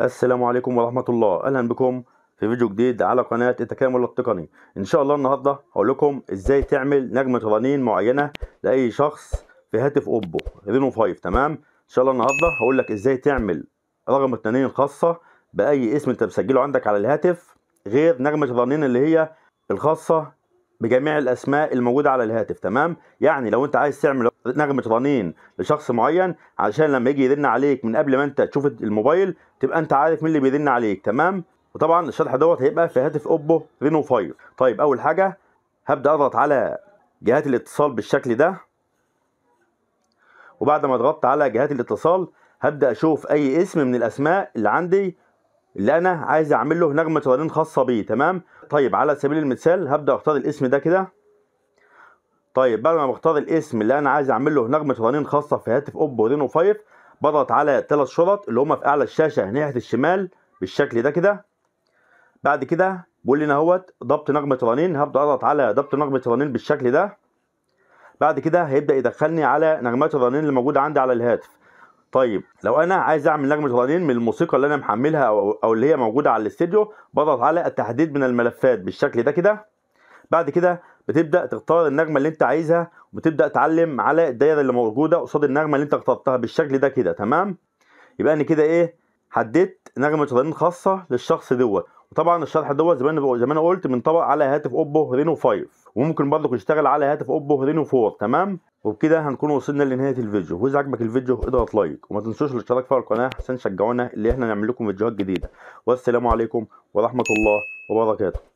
السلام عليكم ورحمة الله أهلا بكم في فيديو جديد على قناة التكامل التقني إن شاء الله النهاردة هقول لكم إزاي تعمل نجمة رنين معينة لأي شخص في هاتف أوبو رينو 5 تمام إن شاء الله النهاردة هقول لك إزاي تعمل رقم التنين الخاصة بأي اسم أنت مسجله عندك على الهاتف غير نجمة الرنين اللي هي الخاصة بجميع الأسماء الموجودة على الهاتف تمام يعني لو أنت عايز تعمل نغمه رنين لشخص معين علشان لما يجي يدن عليك من قبل ما انت تشوف الموبايل تبقى انت عارف مين اللي بيدن عليك تمام وطبعا الشرح دوت هيبقى في هاتف اوبو رينو 5 طيب اول حاجه هبدا اضغط على جهات الاتصال بالشكل ده وبعد ما ضغطت على جهات الاتصال هبدا اشوف اي اسم من الاسماء اللي عندي اللي انا عايز اعمل له نغمه رنين خاصه بيه تمام طيب على سبيل المثال هبدا اختار الاسم ده كده طيب بعد ما بختار الاسم اللي انا عايز اعمل له نغمه رنين خاصه في هاتف اوبو رينو 5 بضغط على ثلاث شرط اللي هم في اعلى الشاشه ناحيه الشمال بالشكل ده كده بعد كده بيقول لي اهوت ضبط نغمه رنين هبدا اضغط على ضبط نغمه رنين بالشكل ده بعد كده هيبدا يدخلني على نغمات الرنين اللي موجوده عندي على الهاتف طيب لو انا عايز اعمل نغمه رنين من الموسيقى اللي انا محملها او او اللي هي موجوده على الاستديو بضغط على التحديد من الملفات بالشكل ده كده بعد كده بتبدا تختار النغمه اللي انت عايزها وبتبدا تعلم على الدايره اللي موجوده قصاد النغمه اللي انت اخترتها بالشكل ده كده تمام يبقى انا كده ايه حددت نغمه شرايين خاصه للشخص دوت وطبعا الشرح دوت زمان زي ما انا قلت منطبق على هاتف اوبو رينو 5 وممكن برضك يشتغل على هاتف اوبو رينو 4 تمام وبكده هنكون وصلنا لنهايه الفيديو واذا عجبك الفيديو اضغط لايك وما تنسوش الاشتراك في القناه عشان تشجعونا اللي احنا نعمل لكم فيديوهات جديده والسلام عليكم ورحمه الله وبركاته